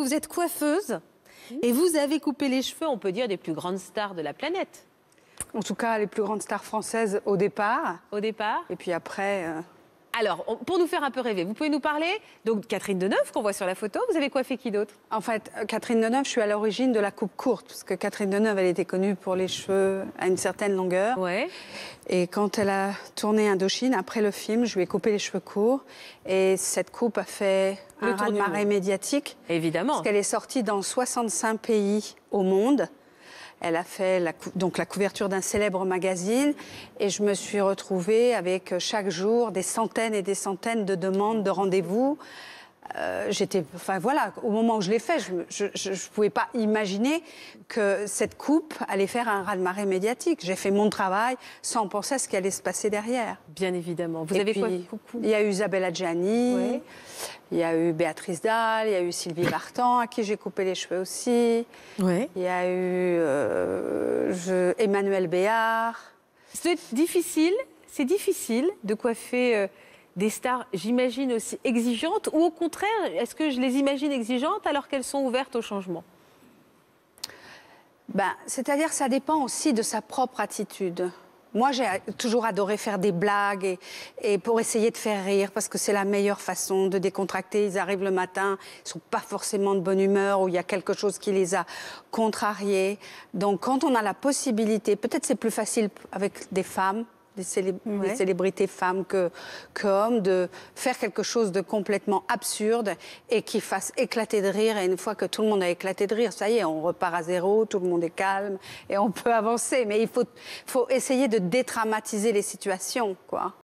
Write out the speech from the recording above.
vous êtes coiffeuse et vous avez coupé les cheveux, on peut dire, des plus grandes stars de la planète. En tout cas, les plus grandes stars françaises au départ. Au départ. Et puis après. Euh, alors, pour nous faire un peu rêver, vous pouvez nous parler donc Catherine Deneuve qu'on voit sur la photo. Vous avez coiffé qui d'autre En fait, euh, Catherine Deneuve, je suis à l'origine de la coupe courte parce que Catherine Deneuve, elle était connue pour les cheveux à une certaine longueur. Ouais. Et quand elle a tourné Indochine après le film, je lui ai coupé les cheveux courts et cette coupe a fait le un raz-de-marée médiatique. Évidemment. Parce qu'elle est sortie dans 65 pays au monde. Elle a fait la, donc la couverture d'un célèbre magazine et je me suis retrouvée avec euh, chaque jour des centaines et des centaines de demandes de rendez-vous. Euh, j'étais, enfin voilà, au moment où je l'ai fait, je ne pouvais pas imaginer que cette coupe allait faire un raz-de-marée médiatique. J'ai fait mon travail sans penser à ce qui allait se passer derrière. Bien évidemment. Vous avez puis, Il y a Isabella Gianni. Il y a eu Béatrice Dalle, il y a eu Sylvie Vartan, à qui j'ai coupé les cheveux aussi. Ouais. Il y a eu euh, Emmanuel Béard. C'est difficile, c'est difficile de coiffer euh, des stars, j'imagine, aussi exigeantes. Ou au contraire, est-ce que je les imagine exigeantes alors qu'elles sont ouvertes au changement ben, C'est-à-dire ça dépend aussi de sa propre attitude. Moi, j'ai toujours adoré faire des blagues et, pour essayer de faire rire, parce que c'est la meilleure façon de décontracter. Ils arrivent le matin, ils sont pas forcément de bonne humeur, ou il y a quelque chose qui les a contrariés. Donc, quand on a la possibilité, peut-être c'est plus facile avec des femmes, des, célébrités femmes que qu'hommes, de faire quelque chose de complètement absurde et qui fasse éclater de rire. Et une fois que tout le monde a éclaté de rire, ça y est, on repart à zéro, tout le monde est calme et on peut avancer. Mais il faut, faut essayer de détraumatiser les situations, quoi.